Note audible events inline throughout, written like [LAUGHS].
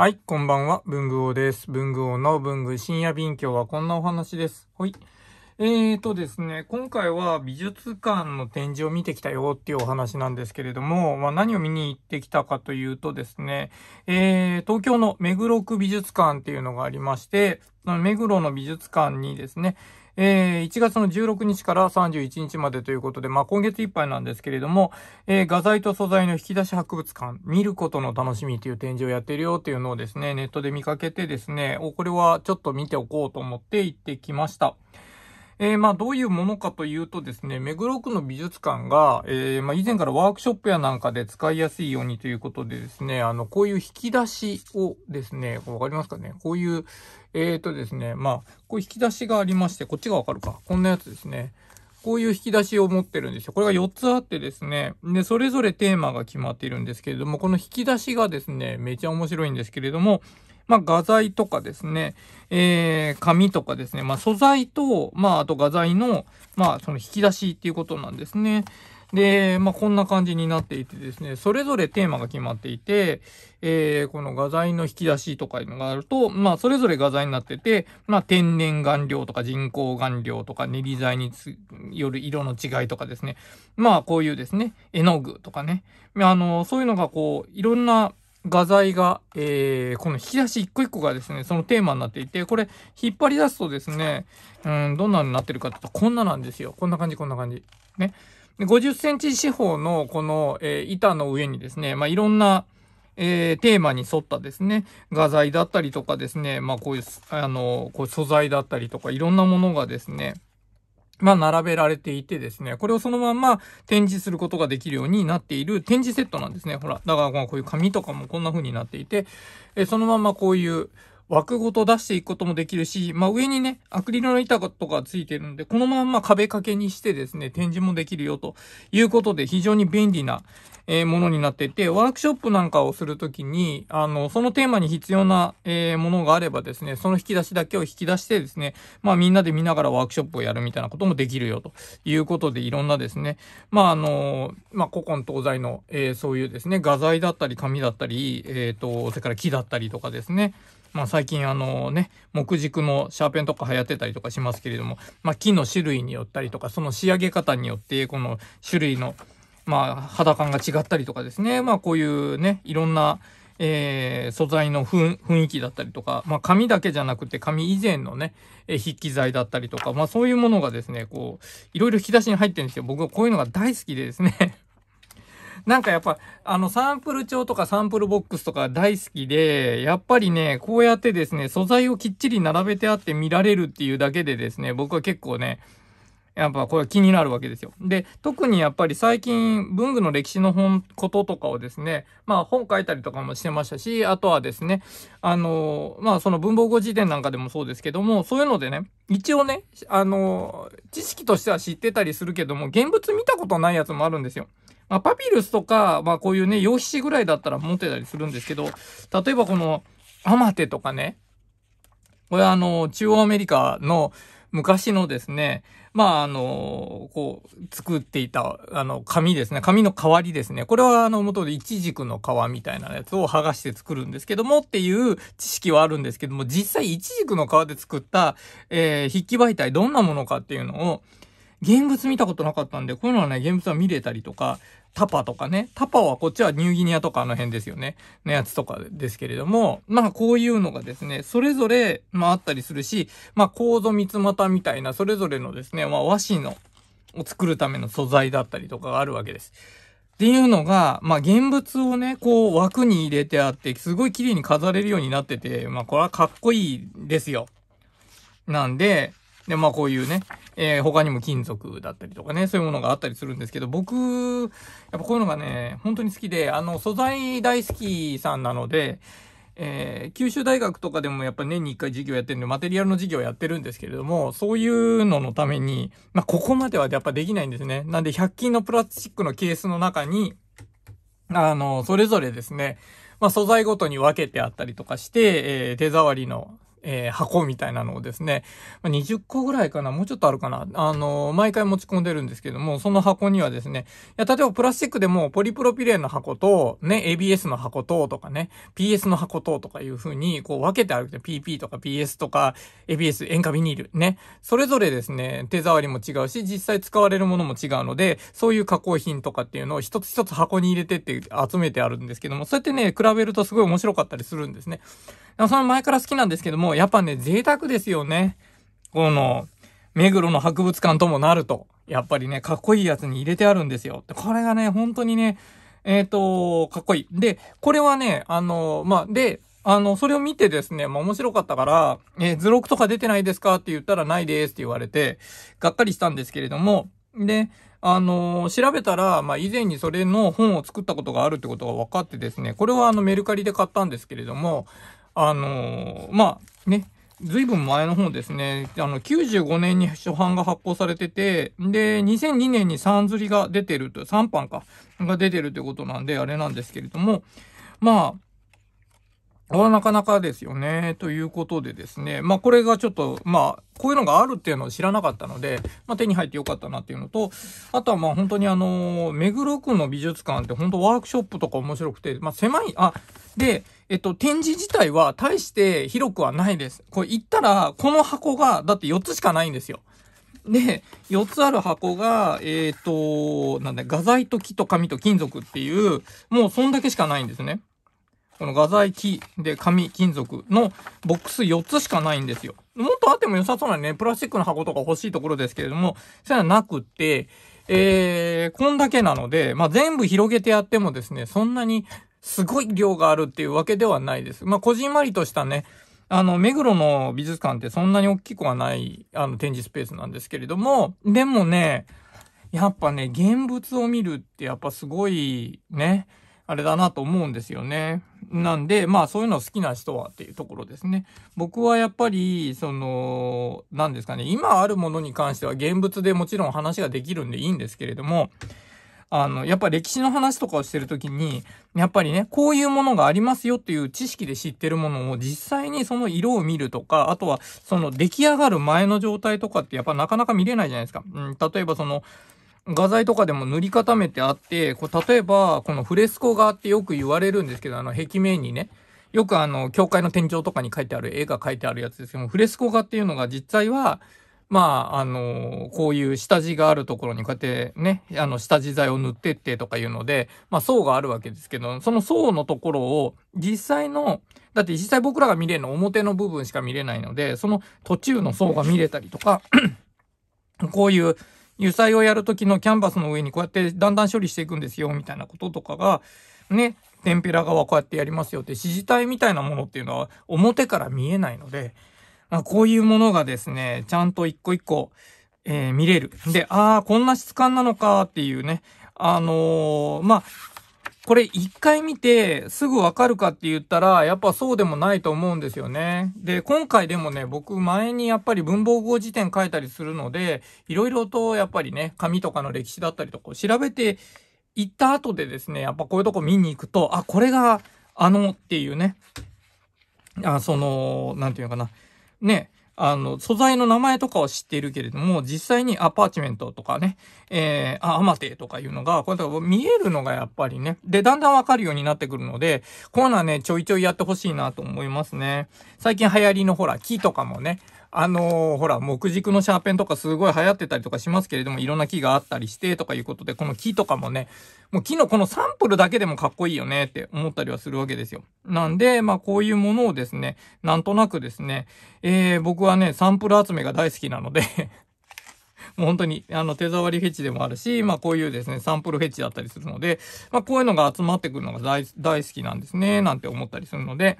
はい、こんばんは、文具王です。文具王の文具深夜勉強はこんなお話です。ほい。えーとですね、今回は美術館の展示を見てきたよっていうお話なんですけれども、まあ、何を見に行ってきたかというとですね、えー、東京の目黒区美術館っていうのがありまして、目黒の美術館にですね、えー、1月の16日から31日までということで、まあ、今月いっぱいなんですけれども、えー、画材と素材の引き出し博物館、見ることの楽しみという展示をやってるよっていうのをですね、ネットで見かけてですね、お、これはちょっと見ておこうと思って行ってきました。えー、まあ、どういうものかというとですね、目黒区の美術館が、えー、まあ、以前からワークショップやなんかで使いやすいようにということでですね、あの、こういう引き出しをですね、わかりますかねこういう、えっ、ー、とですね、まあ、こういう引き出しがありまして、こっちがわかるか。こんなやつですね。こういう引き出しを持ってるんですよ。これが4つあってですね。で、それぞれテーマが決まっているんですけれども、この引き出しがですね、めちゃ面白いんですけれども、まあ、画材とかですね、えー、紙とかですね、まあ、素材と、まあ、あと画材の、まあ、その引き出しっていうことなんですね。で、まあ、こんな感じになっていてですね、それぞれテーマが決まっていて、えー、この画材の引き出しとかいうのがあると、まあ、それぞれ画材になってて、まあ、天然顔料とか人工顔料とか練り材による色の違いとかですね、まあ、こういうですね、絵の具とかね、あの、そういうのがこう、いろんな画材が、えー、この引き出し一個一個がですね、そのテーマになっていて、これ引っ張り出すとですね、うん、どんなになってるかって言うと、こんななんですよ。こんな感じ、こんな感じ。ね。50センチ四方のこの、えー、板の上にですね、まあ、いろんな、えー、テーマに沿ったですね、画材だったりとかですね、まあ、こういう、あの、こういう素材だったりとか、いろんなものがですね、まあ、並べられていてですね、これをそのまんま展示することができるようになっている展示セットなんですね。ほら、だからこういう紙とかもこんな風になっていて、えそのまんまこういう、枠ごと出していくこともできるし、まあ、上にね、アクリルの板とかついてるんで、このまんま壁掛けにしてですね、展示もできるよということで、非常に便利な、ものになっていて、ワークショップなんかをするときに、あの、そのテーマに必要な、ものがあればですね、その引き出しだけを引き出してですね、まあ、みんなで見ながらワークショップをやるみたいなこともできるよということで、いろんなですね、まあ、あの、まあ、古今東西の、えー、そういうですね、画材だったり、紙だったり、えっ、と、それから木だったりとかですね、まあ、最近あのね、木軸のシャーペンとか流行ってたりとかしますけれども、まあ、木の種類によったりとか、その仕上げ方によって、この種類の、まあ、肌感が違ったりとかですね、まあ、こういうね、いろんな、えー、素材の雰囲気だったりとか、まあ、紙だけじゃなくて紙以前のね、えー、筆記材だったりとか、まあ、そういうものがですね、こう、いろいろ引き出しに入ってるんですけど、僕はこういうのが大好きでですねなんかやっぱ、あの、サンプル帳とかサンプルボックスとか大好きで、やっぱりね、こうやってですね、素材をきっちり並べてあって見られるっていうだけでですね、僕は結構ね、やっぱこれ気になるわけですよ。で、特にやっぱり最近文具の歴史の本、こととかをですね、まあ本書いたりとかもしてましたし、あとはですね、あの、まあその文房具辞典なんかでもそうですけども、そういうのでね、一応ね、あの、知識としては知ってたりするけども、現物見たことないやつもあるんですよ。まあ、パピルスとか、まあ、こういうね、洋紙ぐらいだったら持ってたりするんですけど、例えばこの、アマテとかね、これはあの、中央アメリカの昔のですね、まあ、あの、こう、作っていた、あの、紙ですね。紙の代わりですね。これは、あの、元で一軸の皮みたいなやつを剥がして作るんですけどもっていう知識はあるんですけども、実際一軸の皮で作った、えー、筆記媒体どんなものかっていうのを、現物見たことなかったんで、こういうのはね、現物は見れたりとか、タパとかね。タパはこっちはニューギニアとかあの辺ですよね。のやつとかですけれども、まあこういうのがですね、それぞれ、まああったりするし、まあ構造三つ股みたいな、それぞれのですね、まあ和紙の、を作るための素材だったりとかがあるわけです。っていうのが、まあ、現物をね、こう枠に入れてあって、すごい綺麗に飾れるようになってて、まあ、これはかっこいいですよ。なんで、で、まあこういうね、えー、他にも金属だったりとかね、そういうものがあったりするんですけど、僕、やっぱこういうのがね、本当に好きで、あの、素材大好きさんなので、えー、九州大学とかでもやっぱ年に1回授業やってるんで、マテリアルの授業やってるんですけれども、そういうののために、まあ、ここまではやっぱできないんですね。なんで、100均のプラスチックのケースの中に、あの、それぞれですね、まあ、素材ごとに分けてあったりとかして、えー、手触りのえー、箱みたいなのをですね、ま20個ぐらいかな、もうちょっとあるかな、あのー、毎回持ち込んでるんですけども、その箱にはですね、いや、例えばプラスチックでもポリプロピレンの箱と、ね、ABS の箱と、とかね、PS の箱と、とかいう風に、こう分けてあるけど、PP とか PS とか、ABS、塩化ビニール、ね、それぞれですね、手触りも違うし、実際使われるものも違うので、そういう加工品とかっていうのを一つ一つ箱に入れてって集めてあるんですけども、そうやってね、比べるとすごい面白かったりするんですね。その前から好きなんですけども、やっぱね、贅沢ですよね。この、目黒の博物館ともなると、やっぱりね、かっこいいやつに入れてあるんですよ。これがね、本当にね、えっ、ー、と、かっこいい。で、これはね、あの、まあ、で、あの、それを見てですね、まあ、面白かったから、えー、図録とか出てないですかって言ったらないですって言われて、がっかりしたんですけれども、で、あの調べたら、まあ、以前にそれの本を作ったことがあるってことが分かってですね、これはあのメルカリで買ったんですけれども、あのー、まあ、ね、ずいぶん前の方ですね。あの、95年に初版が発行されてて、で、2002年に3釣りが出てると、3版か、が出てるってことなんで、あれなんですけれども、まあ、これはなかなかですよね。ということでですね。まあこれがちょっと、まあこういうのがあるっていうのを知らなかったので、まあ手に入ってよかったなっていうのと、あとはまあ本当にあの、目黒区の美術館って本当ワークショップとか面白くて、まあ狭い、あ、で、えっと、展示自体は大して広くはないです。これ行ったら、この箱が、だって4つしかないんですよ。で、4つある箱が、えっ、ー、と、なんだ、画材と木と紙と金属っていう、もうそんだけしかないんですね。この画材木で紙、金属のボックス4つしかないんですよ。もっとあっても良さそうなね、プラスチックの箱とか欲しいところですけれども、それはなくって、えー、こんだけなので、まあ、全部広げてやってもですね、そんなにすごい量があるっていうわけではないです。まあ、こじんまりとしたね、あの、目黒の美術館ってそんなに大きくはない、あの、展示スペースなんですけれども、でもね、やっぱね、現物を見るってやっぱすごい、ね、あれだなと思うんですよね。なんで、まあそういうの好きな人はっていうところですね。僕はやっぱり、その、何ですかね、今あるものに関しては現物でもちろん話ができるんでいいんですけれども、あの、やっぱ歴史の話とかをしてるときに、やっぱりね、こういうものがありますよっていう知識で知ってるものを実際にその色を見るとか、あとはその出来上がる前の状態とかってやっぱなかなか見れないじゃないですか。うん、例えばその、画材とかでも塗り固めてあって、こう例えば、このフレスコ画ってよく言われるんですけど、あの壁面にね、よくあの、教会の天井とかに書いてある絵が書いてあるやつですけども、フレスコ画っていうのが実際は、まあ、あの、こういう下地があるところにこうやってね、あの、下地材を塗ってってとかいうので、まあ、層があるわけですけど、その層のところを、実際の、だって実際僕らが見れるの表の部分しか見れないので、その途中の層が見れたりとか、[CLEARS THROAT] こういう油彩をやるときのキャンバスの上にこうやってだんだん処理していくんですよ、みたいなこととかが、ね、テンペラ側こうやってやりますよって、指示体みたいなものっていうのは表から見えないので、まあ、こういうものがですね、ちゃんと一個一個、えー、見れる。で、ああ、こんな質感なのかっていうね、あのー、まあ、これ一回見てすぐわかるかって言ったら、やっぱそうでもないと思うんですよね。で、今回でもね、僕前にやっぱり文房具辞典書いたりするので、いろいろとやっぱりね、紙とかの歴史だったりとか調べていった後でですね、やっぱこういうとこ見に行くと、あ、これがあのっていうね、あ、その、なんていうのかな。ね、あの、素材の名前とかは知っているけれども、実際にアパーチメントとかね、えー、あ、アマテとかいうのが、こうだか見えるのがやっぱりね、で、だんだんわかるようになってくるので、こういうのはね、ちょいちょいやってほしいなと思いますね。最近流行りのほら、木とかもね、あのー、ほら、木軸のシャーペンとかすごい流行ってたりとかしますけれども、いろんな木があったりしてとかいうことで、この木とかもね、もう木のこのサンプルだけでもかっこいいよねって思ったりはするわけですよ。なんで、まあこういうものをですね、なんとなくですね、えー、僕はね、サンプル集めが大好きなので [LAUGHS] もう本当に、あの、手触りフェチでもあるし、まあこういうですね、サンプルフェチだったりするので、まあこういうのが集まってくるのが大好きなんですね、なんて思ったりするので、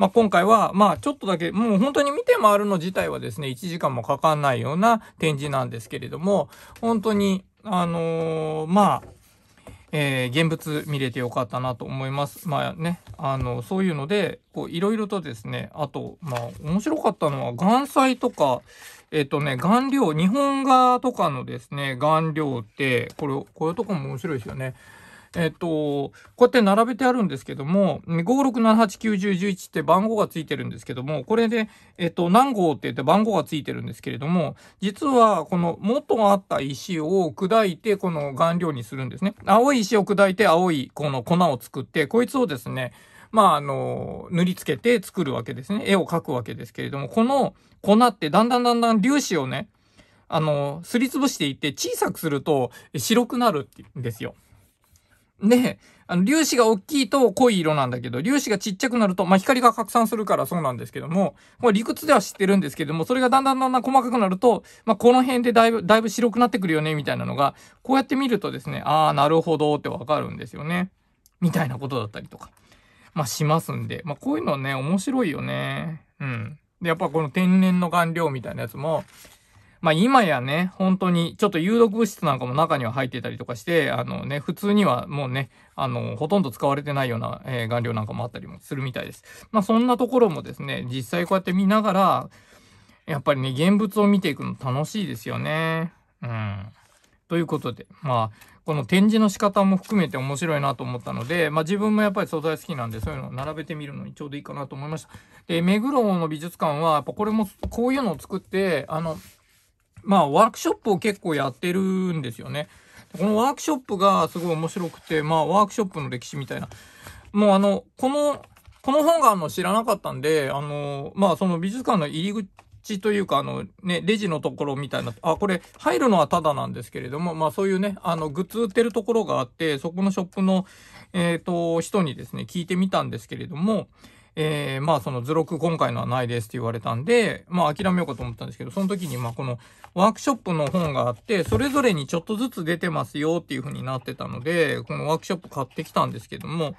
まあ、今回は、まあ、ちょっとだけ、もう本当に見て回るの自体はですね、1時間もかかんないような展示なんですけれども、本当に、あのー、まあ、えー、現物見れてよかったなと思います。まあね、あの、そういうので、こう、いろいろとですね、あと、まあ、面白かったのは、岩彩とか、えっ、ー、とね、顔料、日本画とかのですね、顔料って、これ、こういうとこも面白いですよね。えっと、こうやって並べてあるんですけども、567891011って番号がついてるんですけども、これで、えっと、何号って言って番号がついてるんですけれども、実は、この元あった石を砕いて、この顔料にするんですね。青い石を砕いて、青いこの粉を作って、こいつをですね、まあ、あの、塗りつけて作るわけですね。絵を描くわけですけれども、この粉ってだんだんだんだん粒子をね、あの、すりつぶしていって小さくすると白くなるんですよ。え、あの、粒子が大きいと濃い色なんだけど、粒子がちっちゃくなると、まあ、光が拡散するからそうなんですけども、まあ、理屈では知ってるんですけども、それがだんだんだんだん細かくなると、まあ、この辺でだいぶ、だいぶ白くなってくるよね、みたいなのが、こうやって見るとですね、ああ、なるほどってわかるんですよね。みたいなことだったりとか、まあ、しますんで、まあ、こういうのね、面白いよね。うん。で、やっぱこの天然の顔料みたいなやつも、まあ今やね、本当にちょっと有毒物質なんかも中には入ってたりとかして、あのね、普通にはもうね、あの、ほとんど使われてないような、えー、顔料なんかもあったりもするみたいです。まあそんなところもですね、実際こうやって見ながら、やっぱりね、現物を見ていくの楽しいですよね。うん。ということで、まあ、この展示の仕方も含めて面白いなと思ったので、まあ、自分もやっぱり素材好きなんでそういうのを並べてみるのにちょうどいいかなと思いました。で、目黒の美術館はやっぱこれもこういうのを作って、あの、まあ、ワークショップを結構やってるんですよね。このワークショップがすごい面白くて、まあ、ワークショップの歴史みたいな。もうあの、この、この本があの知らなかったんで、あの、まあ、その美術館の入り口というか、あの、ね、レジのところみたいな、あ、これ、入るのはただなんですけれども、まあ、そういうね、あの、グッズ売ってるところがあって、そこのショップの、えっ、ー、と、人にですね、聞いてみたんですけれども、えー、まあその図録今回のはないですって言われたんで、まあ諦めようかと思ったんですけど、その時にまあこのワークショップの本があって、それぞれにちょっとずつ出てますよっていう風になってたので、このワークショップ買ってきたんですけども、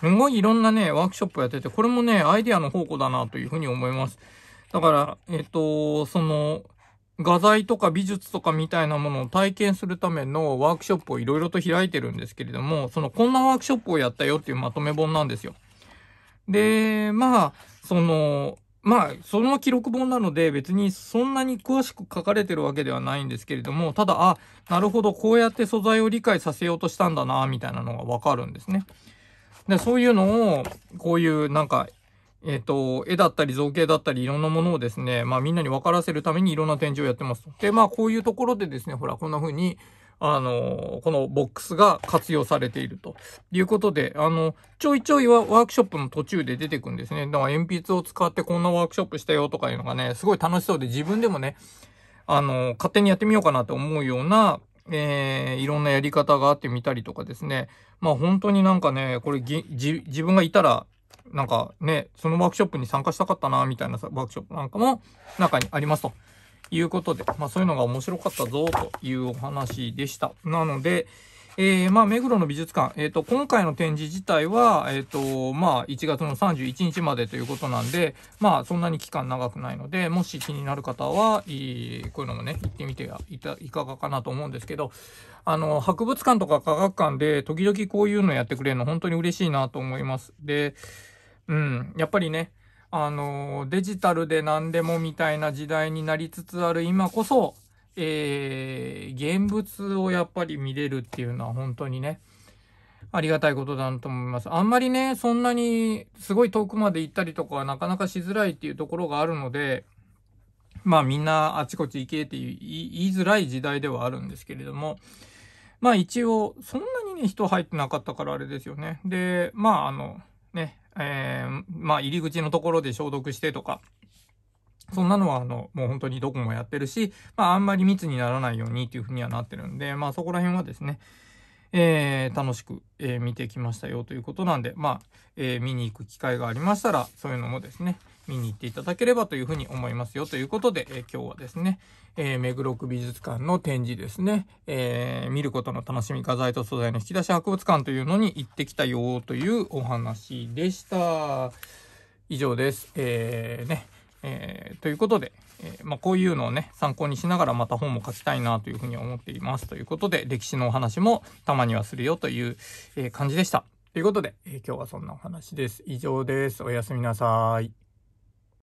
すごいいろんなね、ワークショップやってて、これもね、アイデアの宝庫だなという風に思います。だから、えっ、と、その、画材とか美術とかみたいなものを体験するためのワークショップをいろいろと開いてるんですけれども、そのこんなワークショップをやったよっていうまとめ本なんですよ。で、まあ、その、まあ、その記録本なので別にそんなに詳しく書かれてるわけではないんですけれども、ただ、あ、なるほど、こうやって素材を理解させようとしたんだな、みたいなのがわかるんですね。で、そういうのを、こういうなんか、えっ、ー、と、絵だったり造形だったりいろんなものをですね、まあみんなに分からせるためにいろんな展示をやってますで、まあこういうところでですね、ほら、こんな風に、あの、このボックスが活用されているということで、あの、ちょいちょいはワークショップの途中で出てくんですね。だから鉛筆を使ってこんなワークショップしたよとかいうのがね、すごい楽しそうで自分でもね、あの、勝手にやってみようかなと思うような、えー、いろんなやり方があってみたりとかですね。まあ本当になんかね、これ自分がいたら、なんかね、そのワークショップに参加したかったな、みたいなワークショップなんかも中にありますと。いうことで、まあそういうのが面白かったぞというお話でした。なので、えー、まあ、目黒の美術館、えっ、ー、と、今回の展示自体は、えっ、ー、と、まあ、1月の31日までということなんで、まあ、そんなに期間長くないので、もし気になる方は、いいこういうのもね、行ってみてはいた、いかがかなと思うんですけど、あの、博物館とか科学館で、時々こういうのやってくれるの、本当に嬉しいなと思います。で、うん、やっぱりね、あの、デジタルで何でもみたいな時代になりつつある今こそ、えー、現物をやっぱり見れるっていうのは本当にね、ありがたいことだと思います。あんまりね、そんなにすごい遠くまで行ったりとかはなかなかしづらいっていうところがあるので、まあみんなあちこち行けって言いづらい時代ではあるんですけれども、まあ一応そんなにね人入ってなかったからあれですよね。で、まああのね、えー、まあ、入り口のところで消毒してとか、そんなのは、あの、もう本当にどこもやってるし、まあ、あんまり密にならないようにっていうふうにはなってるんで、まあ、そこら辺はですね、えー、楽しく、えー、見てきましたよということなんで、まあ、えー、見に行く機会がありましたら、そういうのもですね、見に行っていただければというふうに思いますよということで、え今日はですね、えー、目黒区美術館の展示ですね、えー、見ることの楽しみ画材と素材の引き出し博物館というのに行ってきたよというお話でした。以上です。えー、ね。えー、ということで、えー、まあ、こういうのをね、参考にしながらまた本も書きたいなというふうに思っています。ということで、歴史のお話もたまにはするよという、えー、感じでした。ということで、え今日はそんなお話です。以上です。おやすみなさい。